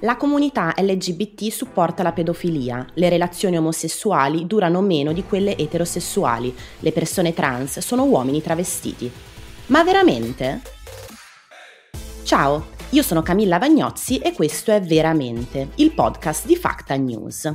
La comunità LGBT supporta la pedofilia, le relazioni omosessuali durano meno di quelle eterosessuali, le persone trans sono uomini travestiti. Ma veramente? Ciao, io sono Camilla Vagnozzi e questo è Veramente, il podcast di Facta News.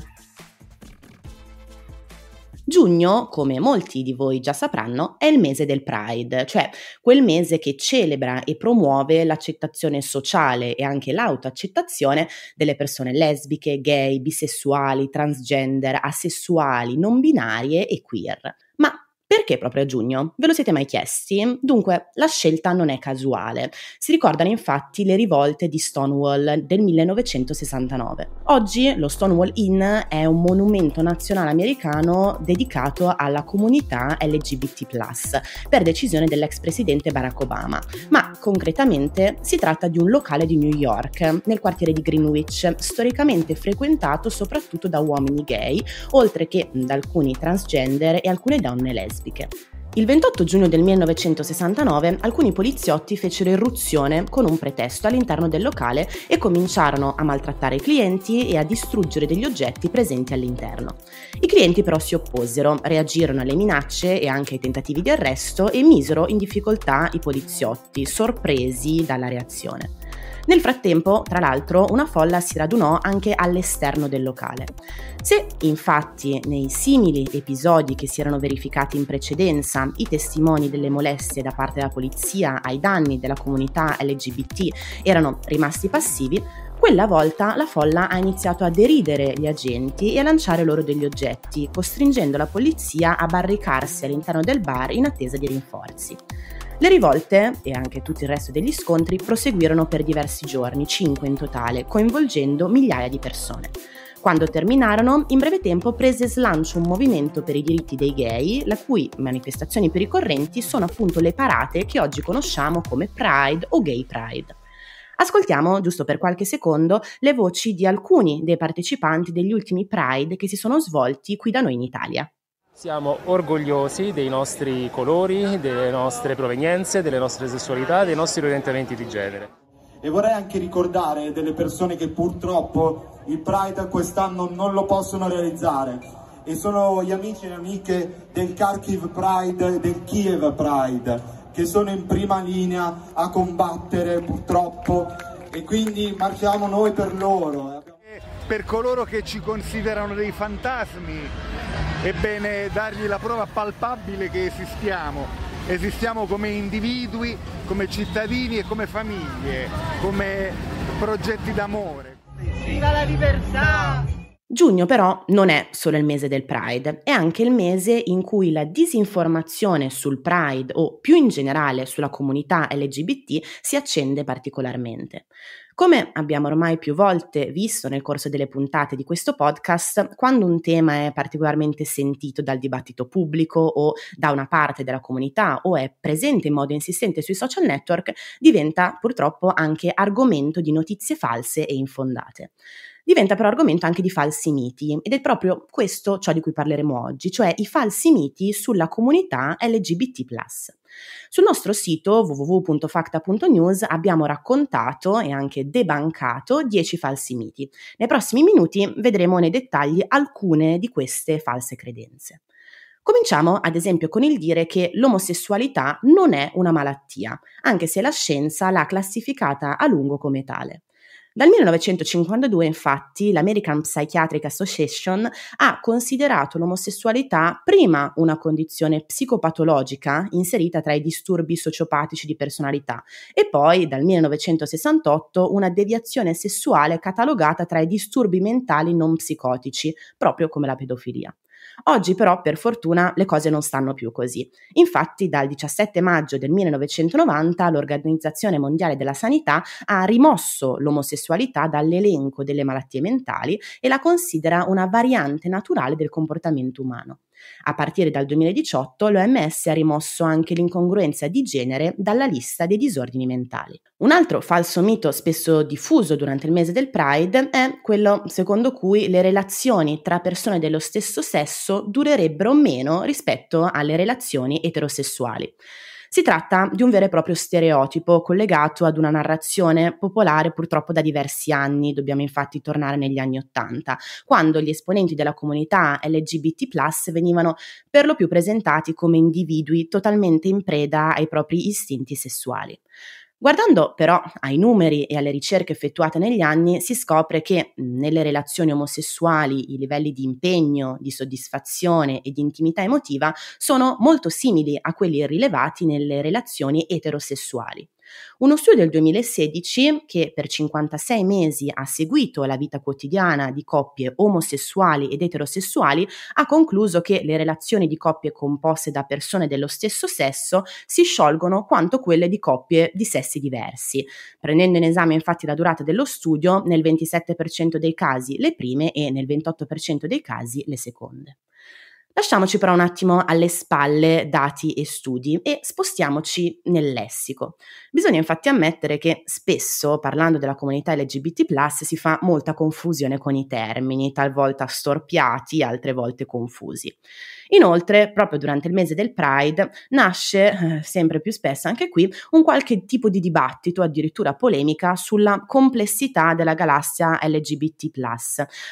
Giugno, come molti di voi già sapranno, è il mese del Pride, cioè quel mese che celebra e promuove l'accettazione sociale e anche l'autoaccettazione delle persone lesbiche, gay, bisessuali, transgender, asessuali, non binarie e queer. Ma perché proprio a giugno? Ve lo siete mai chiesti? Dunque, la scelta non è casuale. Si ricordano infatti le rivolte di Stonewall del 1969. Oggi lo Stonewall Inn è un monumento nazionale americano dedicato alla comunità LGBT, per decisione dell'ex presidente Barack Obama. Ma concretamente si tratta di un locale di New York, nel quartiere di Greenwich, storicamente frequentato soprattutto da uomini gay, oltre che da alcuni transgender e alcune donne lesbiche scolastiche. Il 28 giugno del 1969 alcuni poliziotti fecero irruzione con un pretesto all'interno del locale e cominciarono a maltrattare i clienti e a distruggere degli oggetti presenti all'interno. I clienti però si opposero, reagirono alle minacce e anche ai tentativi di arresto e misero in difficoltà i poliziotti, sorpresi dalla reazione. Nel frattempo, tra l'altro, una folla si radunò anche all'esterno del locale. Se infatti nei simili episodi che si erano verificati in precedenza i testimoni delle molestie da parte della polizia ai danni della comunità LGBT erano rimasti passivi, quella volta la folla ha iniziato a deridere gli agenti e a lanciare loro degli oggetti, costringendo la polizia a barricarsi all'interno del bar in attesa di rinforzi. Le rivolte e anche tutto il resto degli scontri proseguirono per diversi giorni, 5 in totale, coinvolgendo migliaia di persone. Quando terminarono, in breve tempo prese slancio un movimento per i diritti dei gay, la cui manifestazioni più ricorrenti sono appunto le parate che oggi conosciamo come Pride o Gay Pride. Ascoltiamo, giusto per qualche secondo, le voci di alcuni dei partecipanti degli ultimi Pride che si sono svolti qui da noi in Italia. Siamo orgogliosi dei nostri colori, delle nostre provenienze, delle nostre sessualità, dei nostri orientamenti di genere. E vorrei anche ricordare delle persone che purtroppo il Pride quest'anno non lo possono realizzare e sono gli amici e le amiche del Kharkiv Pride, del Kiev Pride, che sono in prima linea a combattere purtroppo e quindi marchiamo noi per loro. Per coloro che ci considerano dei fantasmi, ebbene dargli la prova palpabile che esistiamo, esistiamo come individui, come cittadini e come famiglie, come progetti d'amore. Viva la libertà! Giugno però non è solo il mese del Pride, è anche il mese in cui la disinformazione sul Pride o più in generale sulla comunità LGBT si accende particolarmente. Come abbiamo ormai più volte visto nel corso delle puntate di questo podcast, quando un tema è particolarmente sentito dal dibattito pubblico o da una parte della comunità o è presente in modo insistente sui social network, diventa purtroppo anche argomento di notizie false e infondate diventa però argomento anche di falsi miti ed è proprio questo ciò di cui parleremo oggi, cioè i falsi miti sulla comunità LGBT. Sul nostro sito www.facta.news abbiamo raccontato e anche debancato 10 falsi miti. Nei prossimi minuti vedremo nei dettagli alcune di queste false credenze. Cominciamo ad esempio con il dire che l'omosessualità non è una malattia, anche se la scienza l'ha classificata a lungo come tale. Dal 1952, infatti, l'American Psychiatric Association ha considerato l'omosessualità prima una condizione psicopatologica inserita tra i disturbi sociopatici di personalità e poi, dal 1968, una deviazione sessuale catalogata tra i disturbi mentali non psicotici, proprio come la pedofilia. Oggi però, per fortuna, le cose non stanno più così. Infatti, dal 17 maggio del 1990 l'Organizzazione Mondiale della Sanità ha rimosso l'omosessualità dall'elenco delle malattie mentali e la considera una variante naturale del comportamento umano. A partire dal 2018 l'OMS ha rimosso anche l'incongruenza di genere dalla lista dei disordini mentali. Un altro falso mito spesso diffuso durante il mese del Pride è quello secondo cui le relazioni tra persone dello stesso sesso durerebbero meno rispetto alle relazioni eterosessuali. Si tratta di un vero e proprio stereotipo collegato ad una narrazione popolare purtroppo da diversi anni, dobbiamo infatti tornare negli anni Ottanta, quando gli esponenti della comunità LGBT venivano per lo più presentati come individui totalmente in preda ai propri istinti sessuali. Guardando però ai numeri e alle ricerche effettuate negli anni, si scopre che nelle relazioni omosessuali i livelli di impegno, di soddisfazione e di intimità emotiva sono molto simili a quelli rilevati nelle relazioni eterosessuali. Uno studio del 2016 che per 56 mesi ha seguito la vita quotidiana di coppie omosessuali ed eterosessuali ha concluso che le relazioni di coppie composte da persone dello stesso sesso si sciolgono quanto quelle di coppie di sessi diversi. Prendendo in esame infatti la durata dello studio, nel 27% dei casi le prime e nel 28% dei casi le seconde. Lasciamoci però un attimo alle spalle dati e studi e spostiamoci nel lessico. Bisogna infatti ammettere che spesso, parlando della comunità LGBT, si fa molta confusione con i termini, talvolta storpiati, altre volte confusi. Inoltre, proprio durante il mese del Pride, nasce eh, sempre più spesso anche qui un qualche tipo di dibattito, addirittura polemica, sulla complessità della galassia LGBT,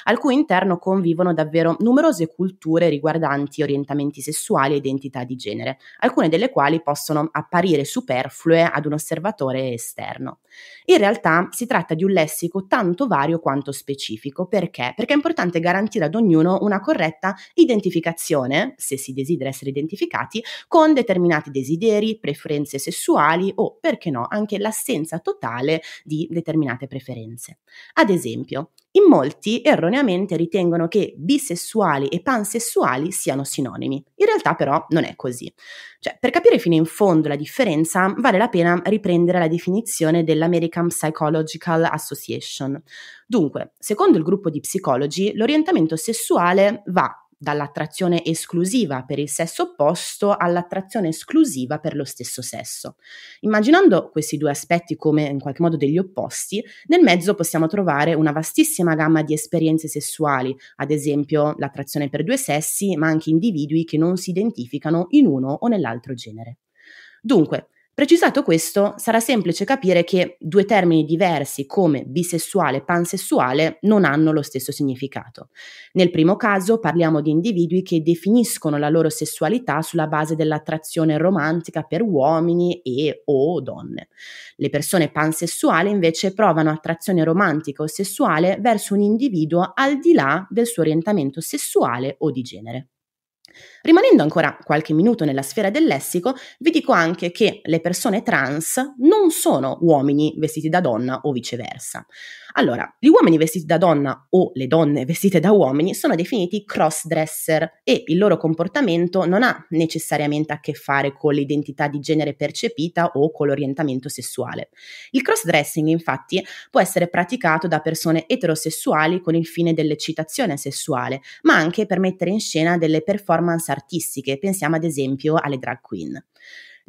al cui interno convivono davvero numerose culture riguardanti orientamenti sessuali e identità di genere, alcune delle quali possono apparire superflue ad un osservatore esterno. In realtà si tratta di un lessico tanto vario quanto specifico, perché? Perché è importante garantire ad ognuno una corretta identificazione se si desidera essere identificati, con determinati desideri, preferenze sessuali o, perché no, anche l'assenza totale di determinate preferenze. Ad esempio, in molti erroneamente ritengono che bisessuali e pansessuali siano sinonimi. In realtà però non è così. Cioè, per capire fino in fondo la differenza, vale la pena riprendere la definizione dell'American Psychological Association. Dunque, secondo il gruppo di psicologi, l'orientamento sessuale va dall'attrazione esclusiva per il sesso opposto all'attrazione esclusiva per lo stesso sesso. Immaginando questi due aspetti come in qualche modo degli opposti, nel mezzo possiamo trovare una vastissima gamma di esperienze sessuali, ad esempio l'attrazione per due sessi, ma anche individui che non si identificano in uno o nell'altro genere. Dunque, Precisato questo, sarà semplice capire che due termini diversi come bisessuale e pansessuale non hanno lo stesso significato. Nel primo caso parliamo di individui che definiscono la loro sessualità sulla base dell'attrazione romantica per uomini e o donne. Le persone pansessuali invece provano attrazione romantica o sessuale verso un individuo al di là del suo orientamento sessuale o di genere. Rimanendo ancora qualche minuto nella sfera del lessico, vi dico anche che le persone trans non sono uomini vestiti da donna o viceversa. Allora, gli uomini vestiti da donna o le donne vestite da uomini sono definiti crossdresser e il loro comportamento non ha necessariamente a che fare con l'identità di genere percepita o con l'orientamento sessuale. Il crossdressing, infatti, può essere praticato da persone eterosessuali con il fine dell'eccitazione sessuale, ma anche per mettere in scena delle performance artistiche, pensiamo ad esempio alle drag queen.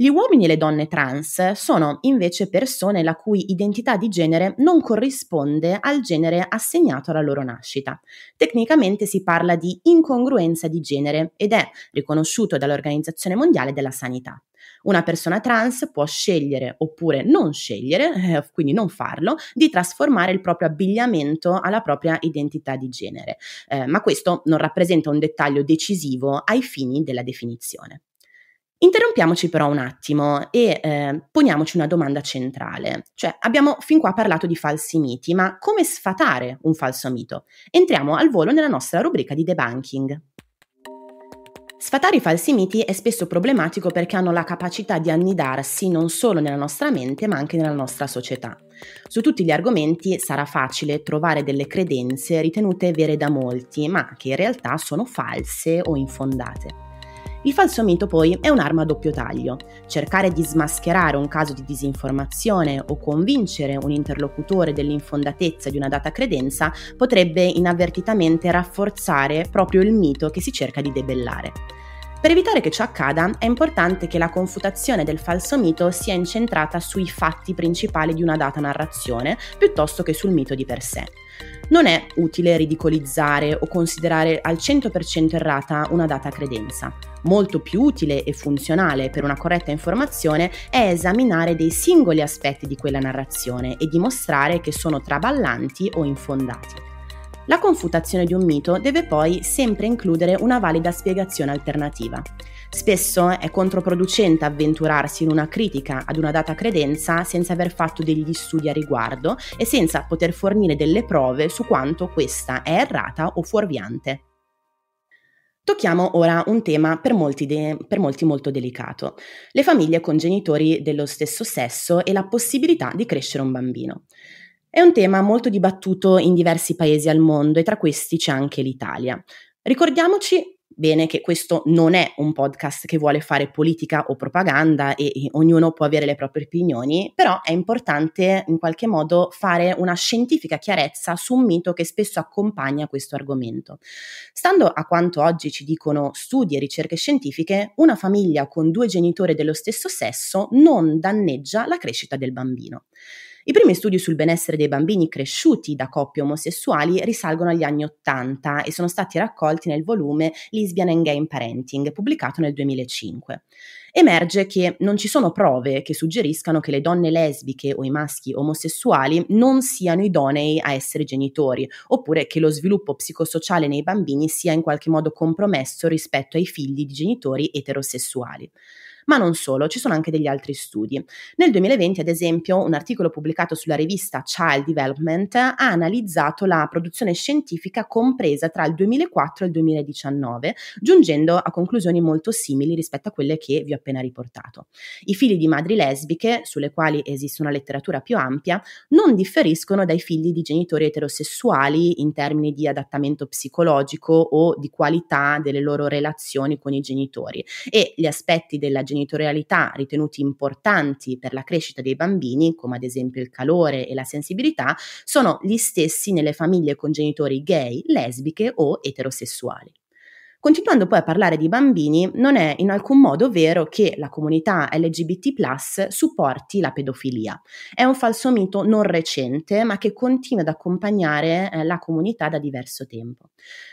Gli uomini e le donne trans sono invece persone la cui identità di genere non corrisponde al genere assegnato alla loro nascita. Tecnicamente si parla di incongruenza di genere ed è riconosciuto dall'Organizzazione Mondiale della Sanità. Una persona trans può scegliere oppure non scegliere, eh, quindi non farlo, di trasformare il proprio abbigliamento alla propria identità di genere, eh, ma questo non rappresenta un dettaglio decisivo ai fini della definizione. Interrompiamoci però un attimo e eh, poniamoci una domanda centrale, cioè abbiamo fin qua parlato di falsi miti, ma come sfatare un falso mito? Entriamo al volo nella nostra rubrica di debunking. Sfatare i falsi miti è spesso problematico perché hanno la capacità di annidarsi non solo nella nostra mente ma anche nella nostra società. Su tutti gli argomenti sarà facile trovare delle credenze ritenute vere da molti ma che in realtà sono false o infondate. Il falso mito poi è un'arma a doppio taglio. Cercare di smascherare un caso di disinformazione o convincere un interlocutore dell'infondatezza di una data credenza potrebbe inavvertitamente rafforzare proprio il mito che si cerca di debellare. Per evitare che ciò accada è importante che la confutazione del falso mito sia incentrata sui fatti principali di una data narrazione piuttosto che sul mito di per sé. Non è utile ridicolizzare o considerare al 100% errata una data credenza molto più utile e funzionale per una corretta informazione è esaminare dei singoli aspetti di quella narrazione e dimostrare che sono traballanti o infondati. La confutazione di un mito deve poi sempre includere una valida spiegazione alternativa. Spesso è controproducente avventurarsi in una critica ad una data credenza senza aver fatto degli studi a riguardo e senza poter fornire delle prove su quanto questa è errata o fuorviante. Tocchiamo ora un tema per molti, de- per molti, molto delicato, le famiglie con genitori dello stesso sesso e la possibilità di crescere un bambino. È un tema molto dibattuto in diversi paesi al mondo e tra questi c'è anche l'Italia. Ricordiamoci bene che questo non è un podcast che vuole fare politica o propaganda e, e ognuno può avere le proprie opinioni, però è importante in qualche modo fare una scientifica chiarezza su un mito che spesso accompagna questo argomento. Stando a quanto oggi ci dicono studi e ricerche scientifiche, una famiglia con due genitori dello stesso sesso non danneggia la crescita del bambino. I primi studi sul benessere dei bambini cresciuti da coppie omosessuali risalgono agli anni 80 e sono stati raccolti nel volume Lesbian and Gay Parenting, pubblicato nel 2005. Emerge che non ci sono prove che suggeriscano che le donne lesbiche o i maschi omosessuali non siano idonei a essere genitori, oppure che lo sviluppo psicosociale nei bambini sia in qualche modo compromesso rispetto ai figli di genitori eterosessuali. Ma non solo, ci sono anche degli altri studi. Nel 2020, ad esempio, un articolo pubblicato sulla rivista Child Development ha analizzato la produzione scientifica compresa tra il 2004 e il 2019, giungendo a conclusioni molto simili rispetto a quelle che vi ho appena riportato. I figli di madri lesbiche, sulle quali esiste una letteratura più ampia, non differiscono dai figli di genitori eterosessuali in termini di adattamento psicologico o di qualità delle loro relazioni con i genitori e gli aspetti della genitorialità genitorialità ritenuti importanti per la crescita dei bambini, come ad esempio il calore e la sensibilità, sono gli stessi nelle famiglie con genitori gay, lesbiche o eterosessuali. Continuando poi a parlare di bambini, non è in alcun modo vero che la comunità LGBT supporti la pedofilia. È un falso mito non recente, ma che continua ad accompagnare eh, la comunità da diverso tempo.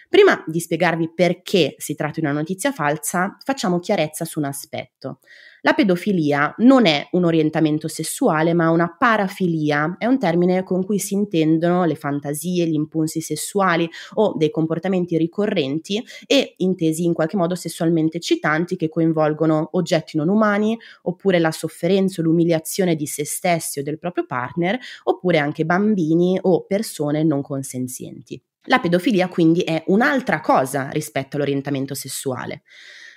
Prima di spiegarvi perché si tratta di una notizia falsa, facciamo chiarezza su un aspetto. La pedofilia non è un orientamento sessuale, ma una parafilia. È un termine con cui si intendono le fantasie, gli impulsi sessuali o dei comportamenti ricorrenti e intesi in qualche modo sessualmente eccitanti che coinvolgono oggetti non umani, oppure la sofferenza o l'umiliazione di se stessi o del proprio partner, oppure anche bambini o persone non consenzienti. La pedofilia quindi è un'altra cosa rispetto all'orientamento sessuale.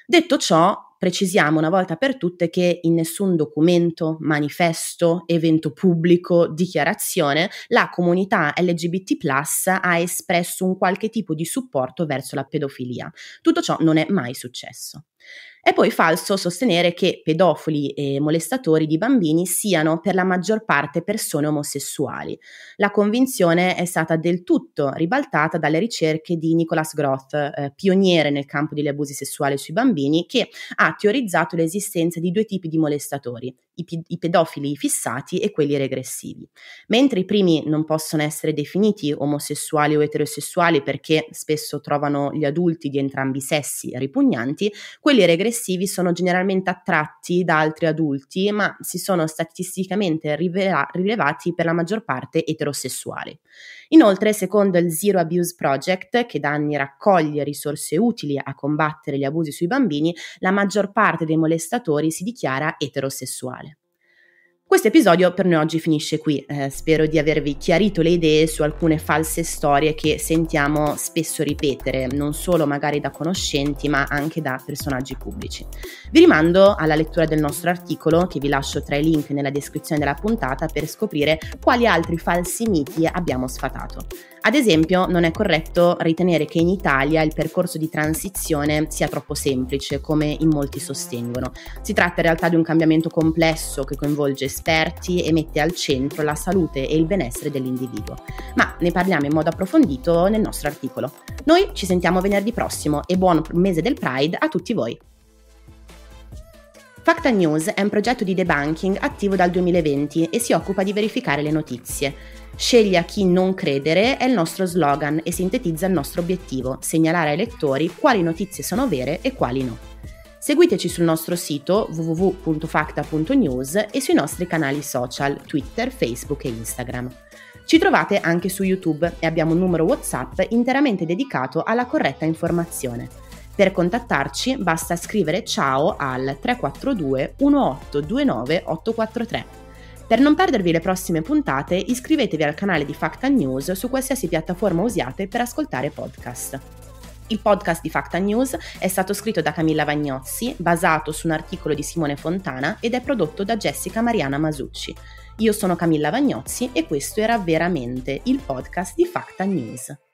Detto ciò, precisiamo una volta per tutte che in nessun documento, manifesto, evento pubblico, dichiarazione, la comunità LGBT ha espresso un qualche tipo di supporto verso la pedofilia. Tutto ciò non è mai successo. È poi falso sostenere che pedofili e molestatori di bambini siano per la maggior parte persone omosessuali. La convinzione è stata del tutto ribaltata dalle ricerche di Nicholas Groth, eh, pioniere nel campo degli abusi sessuali sui bambini, che ha teorizzato l'esistenza di due tipi di molestatori, i, i pedofili fissati e quelli regressivi. Mentre i primi non possono essere definiti omosessuali o eterosessuali perché spesso trovano gli adulti di entrambi i sessi ripugnanti, quelli regressivi sono generalmente attratti da altri adulti, ma si sono statisticamente rivela- rilevati per la maggior parte eterosessuali. Inoltre, secondo il Zero Abuse Project, che da anni raccoglie risorse utili a combattere gli abusi sui bambini, la maggior parte dei molestatori si dichiara eterosessuale. Questo episodio per noi oggi finisce qui, eh, spero di avervi chiarito le idee su alcune false storie che sentiamo spesso ripetere, non solo magari da conoscenti ma anche da personaggi pubblici. Vi rimando alla lettura del nostro articolo che vi lascio tra i link nella descrizione della puntata per scoprire quali altri falsi miti abbiamo sfatato. Ad esempio, non è corretto ritenere che in Italia il percorso di transizione sia troppo semplice, come in molti sostengono. Si tratta in realtà di un cambiamento complesso che coinvolge esperti e mette al centro la salute e il benessere dell'individuo. Ma ne parliamo in modo approfondito nel nostro articolo. Noi ci sentiamo venerdì prossimo e buon mese del Pride a tutti voi! Facta News è un progetto di debunking attivo dal 2020 e si occupa di verificare le notizie. Scegli a chi non credere è il nostro slogan e sintetizza il nostro obiettivo, segnalare ai lettori quali notizie sono vere e quali no. Seguiteci sul nostro sito www.facta.news e sui nostri canali social Twitter, Facebook e Instagram. Ci trovate anche su YouTube e abbiamo un numero WhatsApp interamente dedicato alla corretta informazione. Per contattarci basta scrivere ciao al 342 1829 843. Per non perdervi le prossime puntate, iscrivetevi al canale di Facta News su qualsiasi piattaforma usiate per ascoltare podcast. Il podcast di Facta News è stato scritto da Camilla Vagnozzi, basato su un articolo di Simone Fontana ed è prodotto da Jessica Mariana Masucci. Io sono Camilla Vagnozzi e questo era veramente il podcast di Facta News.